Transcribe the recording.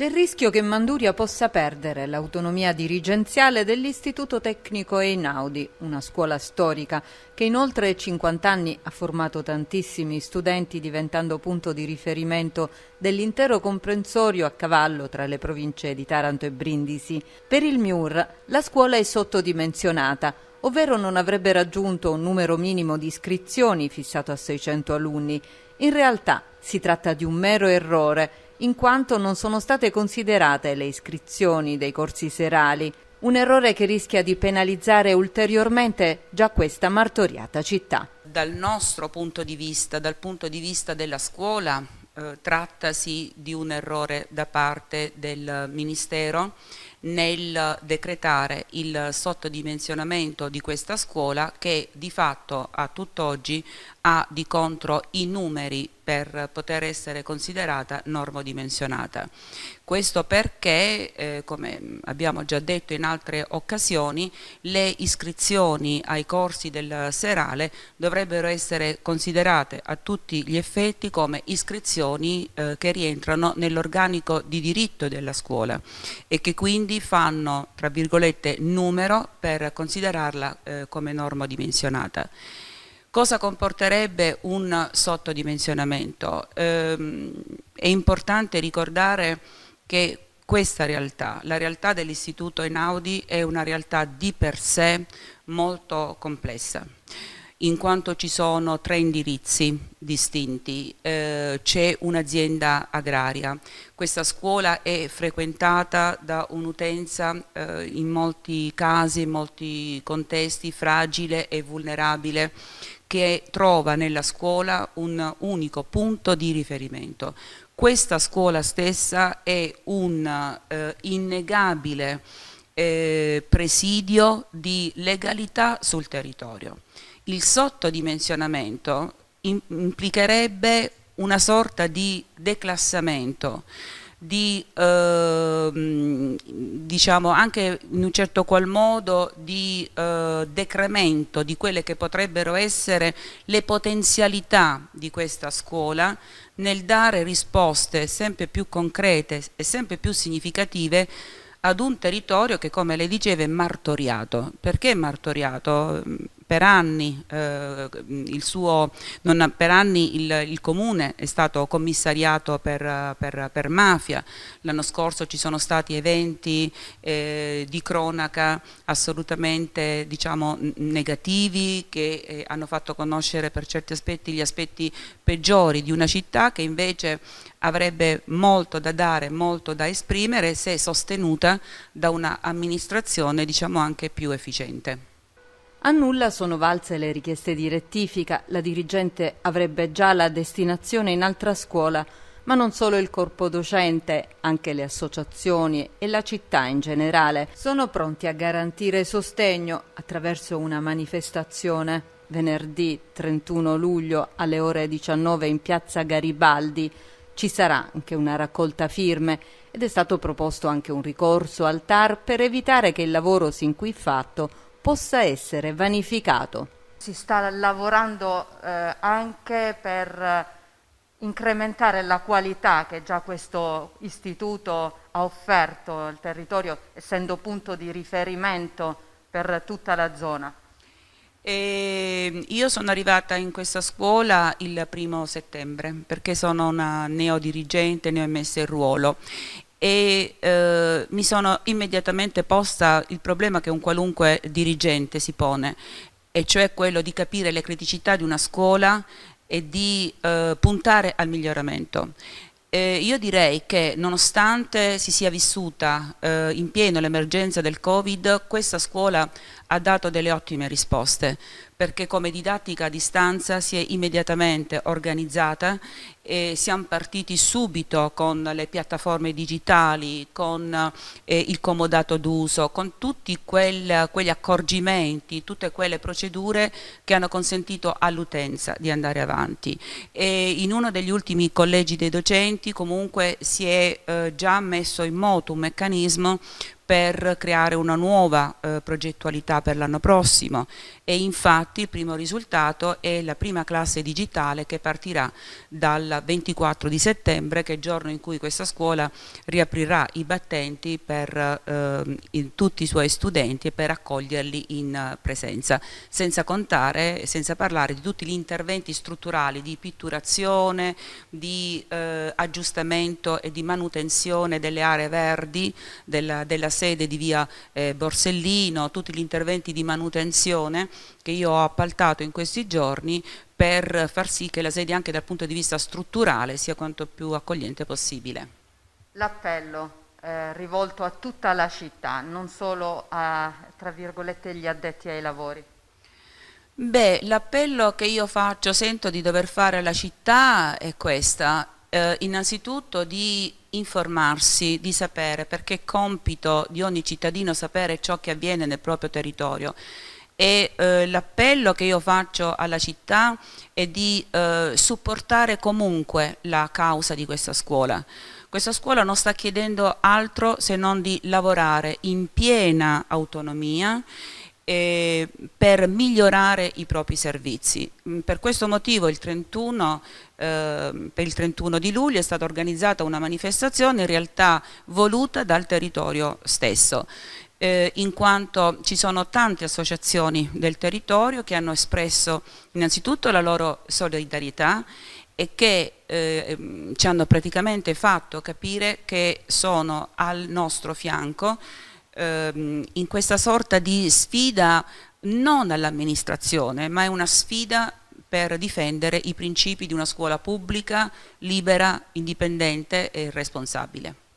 C'è il rischio che Manduria possa perdere l'autonomia dirigenziale dell'Istituto Tecnico Einaudi, una scuola storica che in oltre 50 anni ha formato tantissimi studenti diventando punto di riferimento dell'intero comprensorio a cavallo tra le province di Taranto e Brindisi. Per il MIUR la scuola è sottodimensionata, ovvero non avrebbe raggiunto un numero minimo di iscrizioni fissato a 600 alunni. In realtà si tratta di un mero errore in quanto non sono state considerate le iscrizioni dei corsi serali, un errore che rischia di penalizzare ulteriormente già questa martoriata città. Dal nostro punto di vista, dal punto di vista della scuola, eh, trattasi di un errore da parte del Ministero nel decretare il sottodimensionamento di questa scuola che di fatto a tutt'oggi ha di contro i numeri per poter essere considerata normodimensionata. Questo perché, eh, come abbiamo già detto in altre occasioni, le iscrizioni ai corsi del serale dovrebbero essere considerate a tutti gli effetti come iscrizioni eh, che rientrano nell'organico di diritto della scuola e che quindi fanno, tra virgolette, numero per considerarla eh, come normodimensionata. Cosa comporterebbe un sottodimensionamento? Eh, è importante ricordare che questa realtà, la realtà dell'istituto Einaudi, è una realtà di per sé molto complessa in quanto ci sono tre indirizzi distinti, eh, c'è un'azienda agraria, questa scuola è frequentata da un'utenza eh, in molti casi, in molti contesti fragile e vulnerabile che trova nella scuola un unico punto di riferimento. Questa scuola stessa è un eh, innegabile eh, presidio di legalità sul territorio. Il sottodimensionamento implicherebbe una sorta di declassamento di eh, diciamo anche in un certo qual modo di eh, decremento di quelle che potrebbero essere le potenzialità di questa scuola nel dare risposte sempre più concrete e sempre più significative ad un territorio che come le diceva è martoriato. Perché martoriato? per anni, eh, il, suo, non, per anni il, il, comune è stato commissariato per, per, per mafia, l'anno scorso ci sono stati eventi eh, di cronaca assolutamente diciamo, negativi che eh, hanno fatto conoscere per certi aspetti gli aspetti peggiori di una città che invece avrebbe molto da dare, molto da esprimere se sostenuta da un'amministrazione diciamo anche più efficiente. A nulla sono valse le richieste di rettifica, la dirigente avrebbe già la destinazione in altra scuola, ma non solo il corpo docente, anche le associazioni e la città in generale sono pronti a garantire sostegno attraverso una manifestazione. Venerdì 31 luglio alle ore 19 in piazza Garibaldi ci sarà anche una raccolta firme ed è stato proposto anche un ricorso al TAR per evitare che il lavoro sin qui fatto possa essere vanificato. Si sta lavorando eh, anche per eh, incrementare la qualità che già questo istituto ha offerto al territorio, essendo punto di riferimento per tutta la zona. E ehm, io sono arrivata in questa scuola il primo settembre perché sono una neodirigente, ne ho messa il ruolo e eh, mi sono immediatamente posta il problema che un qualunque dirigente si pone, e cioè quello di capire le criticità di una scuola e di eh, puntare al miglioramento. Eh, io direi che nonostante si sia vissuta eh, in pieno l'emergenza del Covid, questa scuola ha dato delle ottime risposte perché come didattica a distanza si è immediatamente organizzata e siamo partiti subito con le piattaforme digitali, con eh, il comodato d'uso, con tutti quel, quegli accorgimenti, tutte quelle procedure che hanno consentito all'utenza di andare avanti. E in uno degli ultimi collegi dei docenti comunque si è eh, già messo in moto un meccanismo per creare una nuova eh, progettualità per l'anno prossimo e infatti il primo risultato è la prima classe digitale che partirà dal 24 di settembre che è il giorno in cui questa scuola riaprirà i battenti per eh, tutti i suoi studenti e per accoglierli in presenza senza contare senza parlare di tutti gli interventi strutturali di pitturazione di eh, aggiustamento e di manutenzione delle aree verdi della, della sede di via eh, Borsellino, tutti gli interventi di manutenzione che io ho appaltato in questi giorni per far sì che la sede anche dal punto di vista strutturale sia quanto più accogliente possibile. L'appello eh, rivolto a tutta la città, non solo a, tra virgolette, gli addetti ai lavori. Beh, l'appello che io faccio, sento di dover fare alla città è questa, eh, innanzitutto di informarsi, di sapere, perché è compito di ogni cittadino sapere ciò che avviene nel proprio territorio. E eh, l'appello che io faccio alla città è di eh, supportare comunque la causa di questa scuola. Questa scuola non sta chiedendo altro se non di lavorare in piena autonomia eh, per migliorare i propri servizi. Mm, per questo motivo il 31, eh, per il 31 di luglio è stata organizzata una manifestazione in realtà voluta dal territorio stesso. Eh, in quanto ci sono tante associazioni del territorio che hanno espresso innanzitutto la loro solidarietà e che eh, ehm, ci hanno praticamente fatto capire che sono al nostro fianco ehm, in questa sorta di sfida non all'amministrazione, ma è una sfida per difendere i principi di una scuola pubblica, libera, indipendente e responsabile.